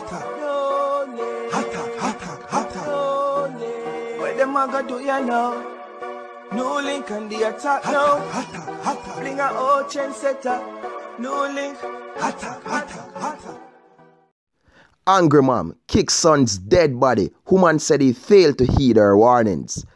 hata hata hata hata where do ya link and the attack hata hata bring a old chain setter link hata hata hata Angry mom kicks son's dead body. Woman said he failed to heed her warnings.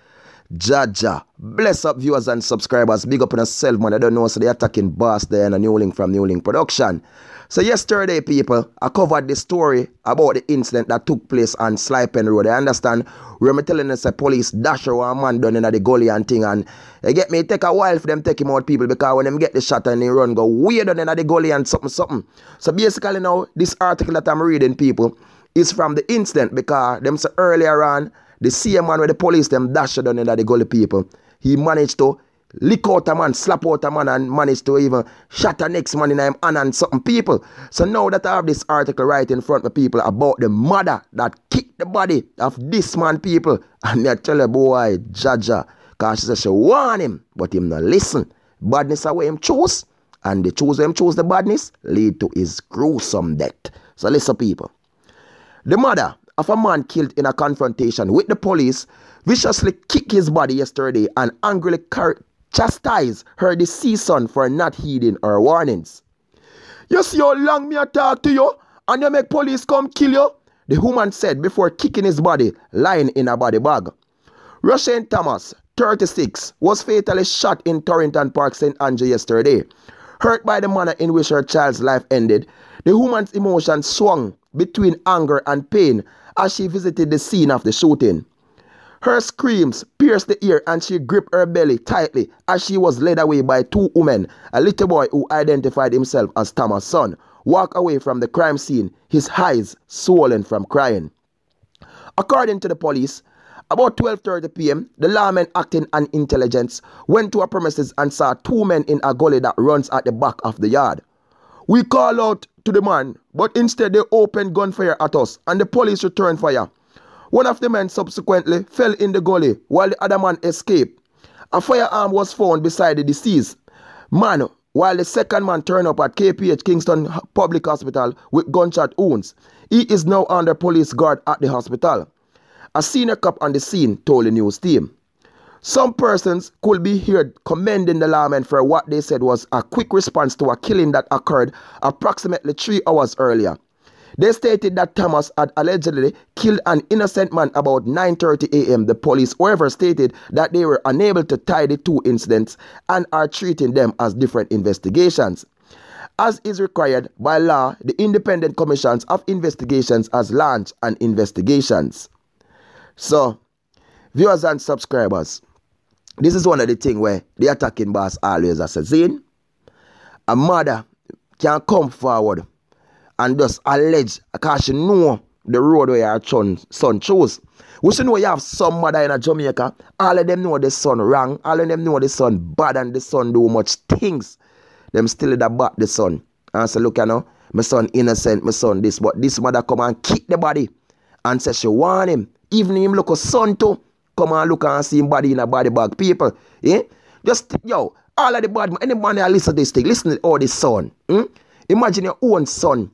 Jaja. Bless up viewers and subscribers. Big up on yourself, man. I don't know. So they attacking boss there and a new link from New Link Production. So yesterday, people, I covered the story about the incident that took place on Slypen Road. I understand where me telling us a police dash a man down in the gully and thing. And they get me, it take a while for them take him out, people, because when them get the shot and they run, go way down in the gully and something, something. So basically now, this article that I'm reading, people, is from the incident because them so earlier on, the same man where the police them dash down in the gully people. He managed to lick out a man, slap out a man, and managed to even shut the next man in him hand and something people. So now that I have this article right in front of people about the mother that kicked the body of this man people. And they tell a boy, Jaja, because she said she warn him, but him not listen. Badness away him choose. And the choose him choose the badness lead to his gruesome death. So listen people. The mother of a man killed in a confrontation with the police viciously kicked his body yesterday and angrily chastised her deceased son for not heeding her warnings. You see how long me a talk to you and you make police come kill you? The woman said before kicking his body lying in a body bag. Russian Thomas, 36, was fatally shot in Torrington Park, St. Andrew yesterday. Hurt by the manner in which her child's life ended, the woman's emotions swung between anger and pain as she visited the scene of the shooting. Her screams pierced the ear and she gripped her belly tightly as she was led away by two women. A little boy who identified himself as Thomas' son walked away from the crime scene, his eyes swollen from crying. According to the police, about 12.30 p.m., the lawmen acting on intelligence went to a premises and saw two men in a gully that runs at the back of the yard. We call out to the man, but instead they opened gunfire at us and the police returned fire. One of the men subsequently fell in the gully while the other man escaped. A firearm was found beside the deceased man while the second man turned up at KPH Kingston Public Hospital with gunshot wounds. He is now under police guard at the hospital. A senior cop on the scene told the news team. Some persons could be heard commending the lawmen for what they said was a quick response to a killing that occurred approximately three hours earlier. They stated that Thomas had allegedly killed an innocent man about 9.30 a.m. The police, however, stated that they were unable to tie the two incidents and are treating them as different investigations. As is required by law, the Independent Commissions of Investigations has launched an investigations. So, viewers and subscribers this is one of the thing where the attacking boss always seen. A mother can come forward and just allege because she know the road where her son chose. We should know you have some mother in Jamaica. All of them know the son wrong. All of them know the son bad and the son do much things. Them still the back the son. And say, look, you know, my son innocent, my son this. But this mother come and kick the body and say she want him. Even him look a son too. Come and look and see him body in a body bag. People, eh? Just, yo, all of the bad man, any man that listen to this thing, listen to all this son. Hmm? Imagine your own son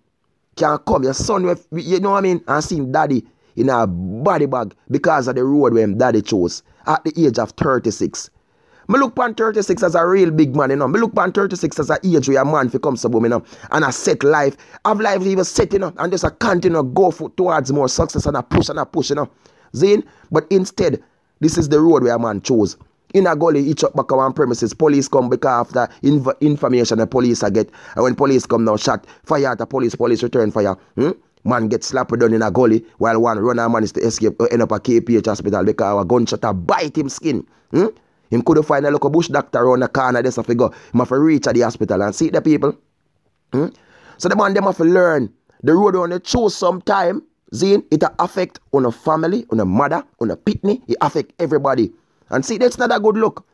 can come, your son, you know what I mean, and see him daddy in a body bag because of the road where him daddy chose at the age of 36. Me look pan 36 as a real big man, you know. Me look pan 36 as a age where a man fi a woman, you know. And a set life. Have life even set, you know. And just a continue go for, towards more success and a push and a push, you know. Zane? But instead, this is the road where a man chose. In a gully, he chuck back on premises. Police come back after information the police I get. And when police come now, shot, fire at the police, police return fire. Hmm? Man get slapped down in a gully while one runner managed to escape uh, end up at KPH hospital because a gunshot a bite him skin. Hmm? Him could find a local bush doctor around the corner this have go. Him have to reach at the hospital and see the people. Hmm? So the man them have to learn the road on they choose sometime Zin, it affect on a family, on a mother, on a pitney. It affect everybody. And see, that's not a good look.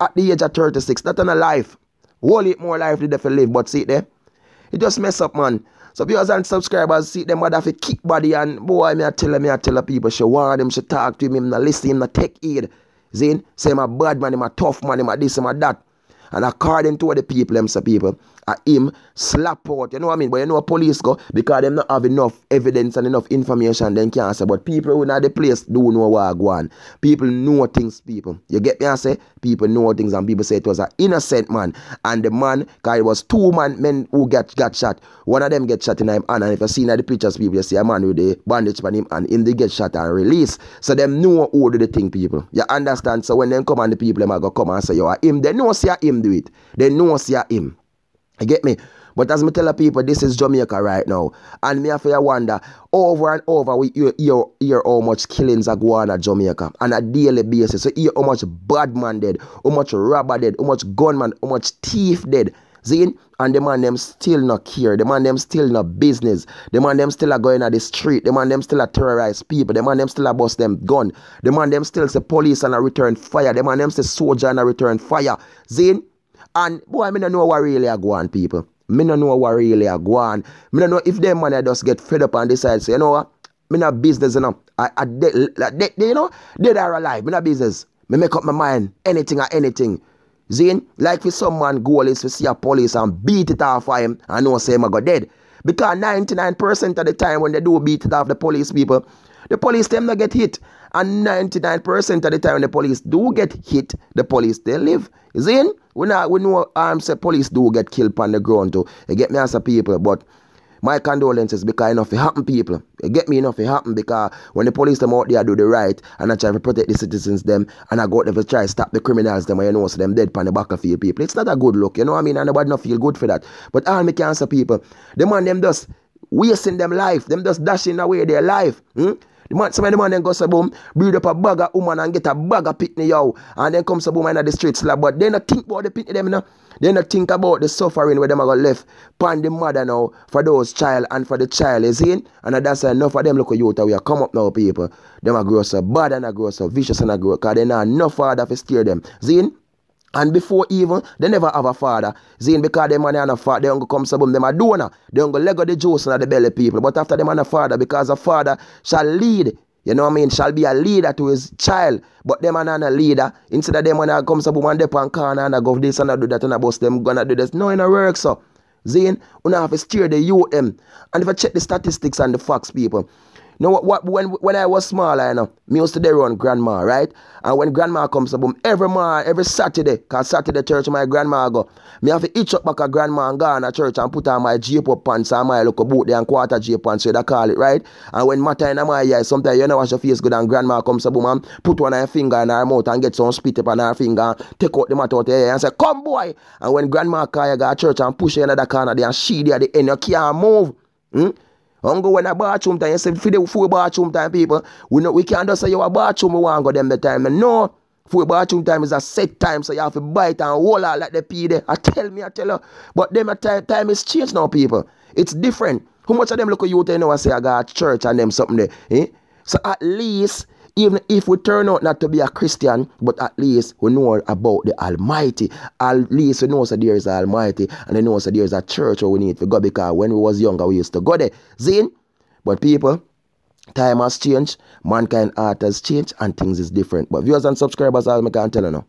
At the age of 36, not on a life. Whole more life did they live, but see it there. It just mess up, man. So viewers and subscribers, see them mother fi kick body and boy, me I tell her, me I tell her people, she warn him, she talk to him, him not listen, him not take aid. Zin, say my bad man, him a tough man, him a this, him a that. And according to other the people, them people, a uh, him slap out. You know what I mean? But you know police go because them not have enough evidence and enough information then can't say. But people who other the place do know what go on. People know things, people. You get me I say? People know things and people say it was an innocent man. And the man, cause it was two man men who got got shot. One of them get shot in him hand. And if you see now the pictures, people, you see a man with the bandage on him and him they get shot and released. So them know who do the thing, people. You understand? So when them come and the people them are go come and say, yo, him, they know say him do it. They know see him. You get me? But as me tell people, this is Jamaica right now. And me have to wonder, over and over, we hear, hear, hear how much killings are going at Jamaica. On a daily basis. So hear how much bad man dead, how much robber dead, how much gunman, how much thief dead. Zin, And the man them still not care. The man them still not business. The man them still are going at the street. The man them still are terrorize people. The man them still are bust them gun. The man them still say police and a return fire. The man them say soldier and a return fire. Zin. And boy, me do know what really are going, people. Me no know what really are going. Me no know if them man I just get fed up and decide, say, you know what? Me no business, you know. I, I de- de- you know, dead or alive, me no business. Me make up my mind, anything or anything. Zin, like for some man goal is to see a police and beat it off for him and know say him I go dead. Because 99% of the time when they do beat it off the police people, the police them not get hit. And 99% of the time when the police do get hit, the police they live. Zin? We, when we know am say police do get killed on the ground too. You get me as a people, but my condolences because enough it happen people. You get me enough it happen because when the police them out there do the right and I try to protect the citizens them and I go out there to try to stop the criminals them I you know so them dead on the back of your people. It's not a good look, you know what I mean? And nobody not feel good for that. But all me cancer people, the man them just wasting them life, them just dashing away their life. Hmm? The man, some of the man then go so boom, build up a bag of woman and get a bag of pitney yo. And then come so boom in the streets like, but they not think about the pitney them now. They not think about the suffering where them are going left upon the mother now for those child and for the child, is in. And that's enough for them look at you that we are come up now, people. Them are grow so bad and I grow so vicious and I grow because they not enough father to steer them. Zin? And before even, they never have a father. Seeing because them man and a father, they don't come so boom, them a donor. They don't go leg the juice and the belly people. But after them and a father, because a father shall lead, you know what I mean, shall be a leader to his child. But them and a leader, instead of them and come so boom and they pan corner and I go this and I do that and I bust them, gonna do this. No, it do work so. Zane, you have to steer the UM. And if I check the statistics and the facts, people, now, what, what, when when I was smaller, you know, me used to there on grandma, right? And when grandma comes boom, every ma, every Saturday, because Saturday church my grandma go, me have to itch up back a grandma and go on a church and put on my jeep up pants and my look boot there and quarter jeep pants, so they call it, right? And when matter in my eye, sometimes you know wash your face good and grandma comes up, man, put one on her finger in her mouth and get some spit up on her finger and take out the matter out there and say, come boy! And when grandma call you go to church and push you in the corner there and she there, the end, you can't move. Hmm? I'm go in a bathroom time. You say, for the full bathroom time, people. We know we can't just say you a bathroom, we want go them the time. And no, full bathroom time is a set time, so you have to bite and roll out like the pee there. I tell me, I tell her. But them uh, time, time is changed now, people. It's different. How much of them look at you there now and say, I got church and them something there? Eh? So at least even if we turn out not to be a Christian, but at least we know about the Almighty. At least we know that there is an Almighty, and we know that there is a church where we need to go because when we was younger, we used to go there. Zine, but people, time has changed, mankind art has changed, and things is different. But viewers and subscribers, all I can tell you now,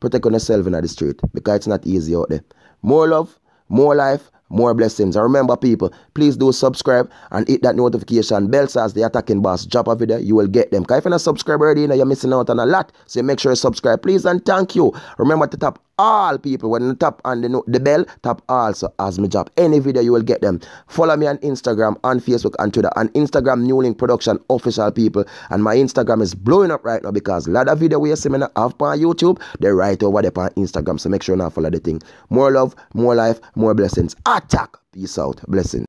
protect yourself in the street because it's not easy out there. More love, more life, more blessings. And remember, people, please do subscribe and hit that notification bell so as the attacking boss drop a video, you will get them. Because if you're not subscribed already, you're missing out on a lot. So make sure you subscribe, please, and thank you. Remember to tap all people when you tap on the, the bell tap also as me job any video you will get them follow me on instagram on facebook and twitter on instagram new link production official people and my instagram is blowing up right now because a lot of video we see me have on youtube they right over there on instagram so make sure now follow the thing more love more life more blessings attack peace out blessings